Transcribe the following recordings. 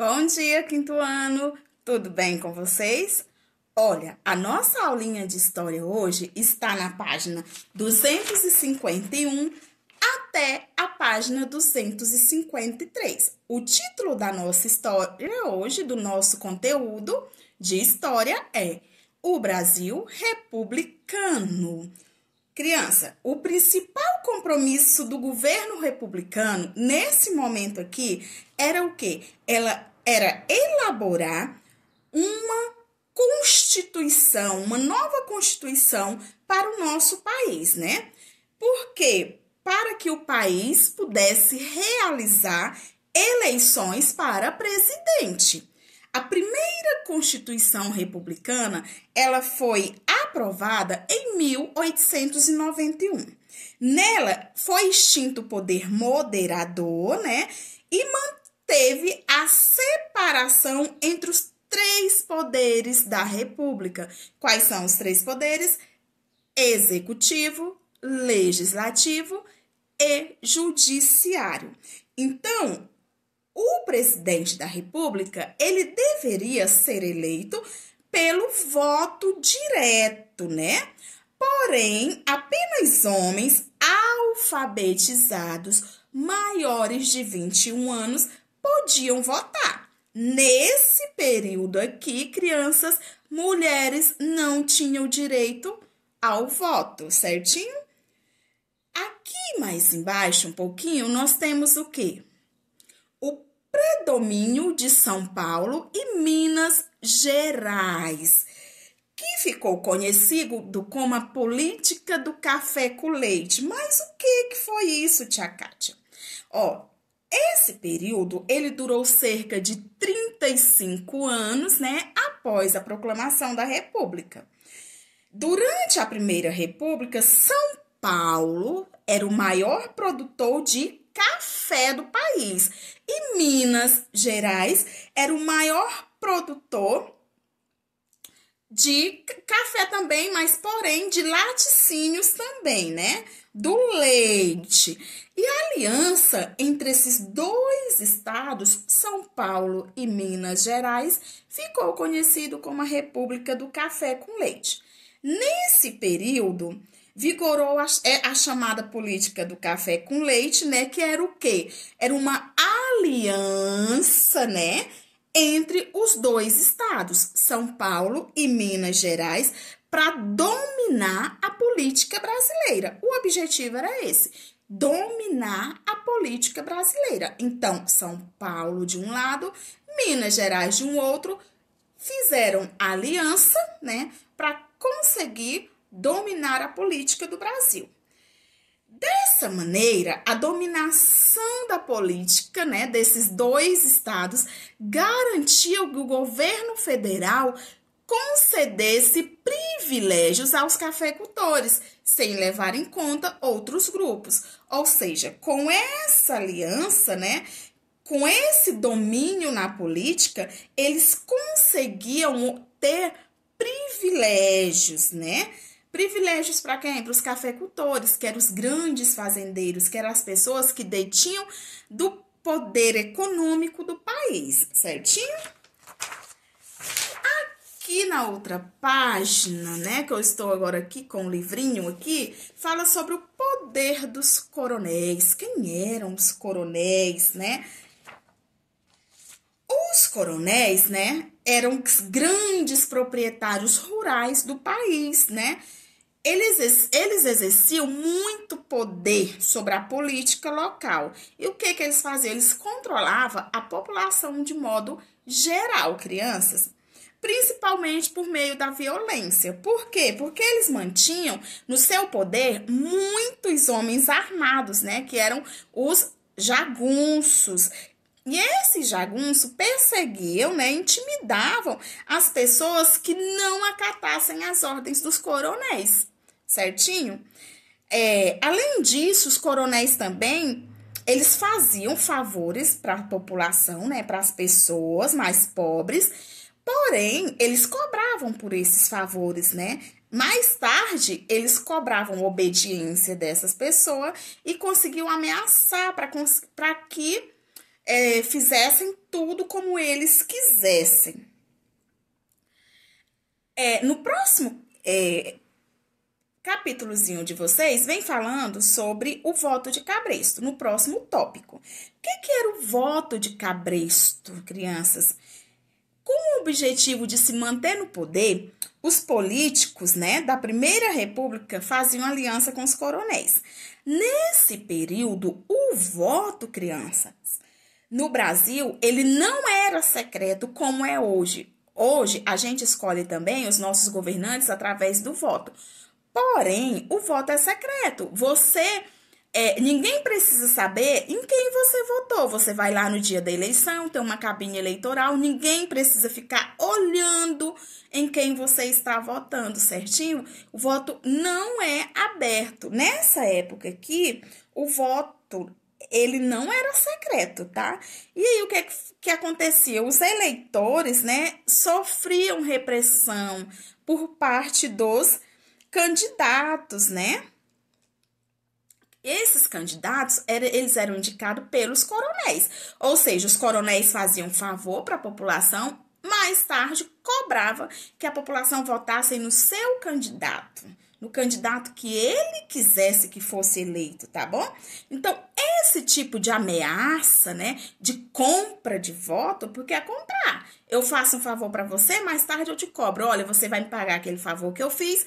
Bom dia, quinto ano! Tudo bem com vocês? Olha, a nossa aulinha de história hoje está na página 251 até a página 253. O título da nossa história hoje, do nosso conteúdo de história, é O Brasil Republicano. Criança, o principal compromisso do governo republicano nesse momento aqui era o quê? Ela era elaborar uma constituição, uma nova constituição para o nosso país, né? Porque para que o país pudesse realizar eleições para presidente. A primeira Constituição Republicana, ela foi aprovada em 1891. Nela foi extinto o poder moderador, né? E manteve teve a separação entre os três poderes da República. Quais são os três poderes? Executivo, legislativo e judiciário. Então, o presidente da República, ele deveria ser eleito pelo voto direto, né? Porém, apenas homens alfabetizados maiores de 21 anos podiam votar. Nesse período aqui, crianças, mulheres não tinham direito ao voto, certinho? Aqui mais embaixo, um pouquinho, nós temos o que? O predomínio de São Paulo e Minas Gerais, que ficou conhecido como a política do café com leite. Mas o que, que foi isso, tia Kátia? Ó, esse período ele durou cerca de 35 anos, né, após a proclamação da República. Durante a Primeira República, São Paulo era o maior produtor de café do país e Minas Gerais era o maior produtor de café também, mas porém de laticínios também, né? Do leite. E aliança entre esses dois estados, São Paulo e Minas Gerais, ficou conhecido como a República do Café com Leite. Nesse período, vigorou a, é, a, chamada política do café com leite, né? Que era o quê? Era uma aliança, né? Entre os dois estados, São Paulo e Minas Gerais, para dominar a política brasileira. O objetivo era esse dominar a política brasileira. Então, São Paulo de um lado, Minas Gerais de um outro, fizeram aliança, né, para conseguir dominar a política do Brasil. Dessa maneira, a dominação da política né, desses dois estados garantiu que o governo federal concedesse privilégios aos cafeicultores, sem levar em conta outros grupos. Ou seja, com essa aliança, né, com esse domínio na política, eles conseguiam ter privilégios, né? Privilégios para quem? Para os cafeicultores, que eram os grandes fazendeiros, que eram as pessoas que detinham do poder econômico do país, certinho? Aqui na outra página, né, que eu estou agora aqui com o um livrinho aqui, fala sobre o poder dos coronéis. Quem eram os coronéis, né? Os coronéis, né, eram grandes proprietários rurais do país, né? Eles, eles exerciam muito poder sobre a política local. E o que, que eles faziam? Eles controlavam a população de modo geral, crianças principalmente por meio da violência. Por quê? Porque eles mantinham no seu poder muitos homens armados, né, que eram os jagunços. E esses jagunços perseguiam, né, intimidavam as pessoas que não acatassem as ordens dos coronéis, certinho? É, além disso, os coronéis também eles faziam favores para a população, né, para as pessoas mais pobres, Porém, eles cobravam por esses favores, né? Mais tarde, eles cobravam obediência dessas pessoas e conseguiam ameaçar para que é, fizessem tudo como eles quisessem. É, no próximo é, capítulozinho de vocês, vem falando sobre o voto de cabresto, no próximo tópico. O que, que era o voto de cabresto, crianças? Com o objetivo de se manter no poder, os políticos né, da Primeira República faziam aliança com os coronéis. Nesse período, o voto, crianças, no Brasil, ele não era secreto como é hoje. Hoje, a gente escolhe também os nossos governantes através do voto. Porém, o voto é secreto. Você é, ninguém precisa saber em quem você votou. Você vai lá no dia da eleição, tem uma cabine eleitoral, ninguém precisa ficar olhando em quem você está votando, certinho? O voto não é aberto. Nessa época aqui, o voto ele não era secreto, tá? E aí o que, é que acontecia? Os eleitores, né, sofriam repressão por parte dos candidatos, né? Esses candidatos, eles eram indicados pelos coronéis, ou seja, os coronéis faziam favor para a população, mais tarde cobrava que a população votasse no seu candidato, no candidato que ele quisesse que fosse eleito, tá bom? Então, esse tipo de ameaça, né, de compra de voto, porque é comprar. Eu faço um favor para você, mais tarde eu te cobro. Olha, você vai me pagar aquele favor que eu fiz,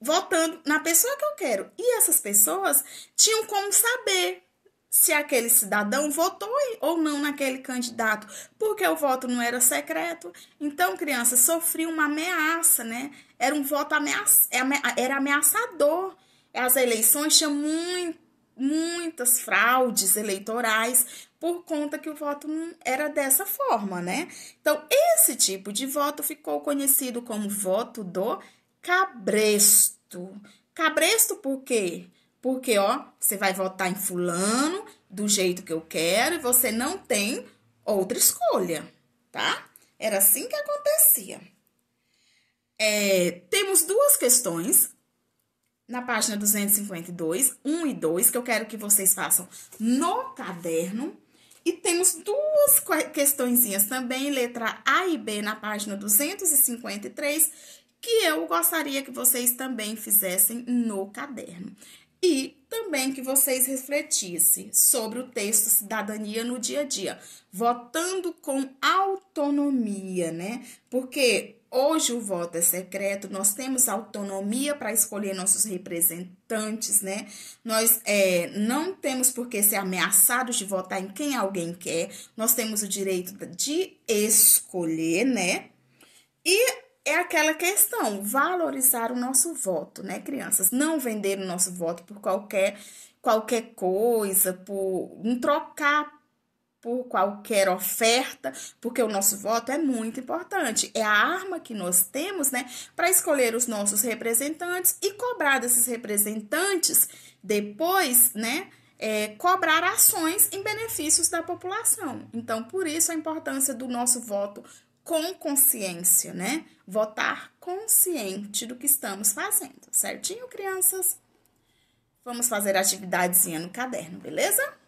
votando na pessoa que eu quero. E essas pessoas tinham como saber se aquele cidadão votou ou não naquele candidato, porque o voto não era secreto. Então, criança, sofria uma ameaça, né? Era um voto ameaça, é era ameaçador. As eleições tinham muito, muitas fraudes eleitorais por conta que o voto era dessa forma, né? Então, esse tipo de voto ficou conhecido como voto do cabresto. Cabresto por quê? Porque, ó, você vai votar em fulano do jeito que eu quero e você não tem outra escolha, tá? Era assim que acontecia. É, temos duas questões na página 252, 1 e 2, que eu quero que vocês façam no caderno. E temos duas questõezinhas também, letra A e B, na página 253 que eu gostaria que vocês também fizessem no caderno. E também que vocês refletissem sobre o texto cidadania no dia a dia, votando com autonomia, né? Porque hoje o voto é secreto, nós temos autonomia para escolher nossos representantes, né? Nós é, não temos por que ser ameaçados de votar em quem alguém quer, nós temos o direito de escolher, né? E é aquela questão, valorizar o nosso voto, né, crianças? Não vender o nosso voto por qualquer qualquer coisa, por trocar por qualquer oferta, porque o nosso voto é muito importante. É a arma que nós temos, né, para escolher os nossos representantes e cobrar desses representantes depois, né, é, cobrar ações em benefícios da população. Então, por isso a importância do nosso voto com consciência, né? Votar consciente do que estamos fazendo, certinho, crianças? Vamos fazer atividadezinha no caderno, beleza?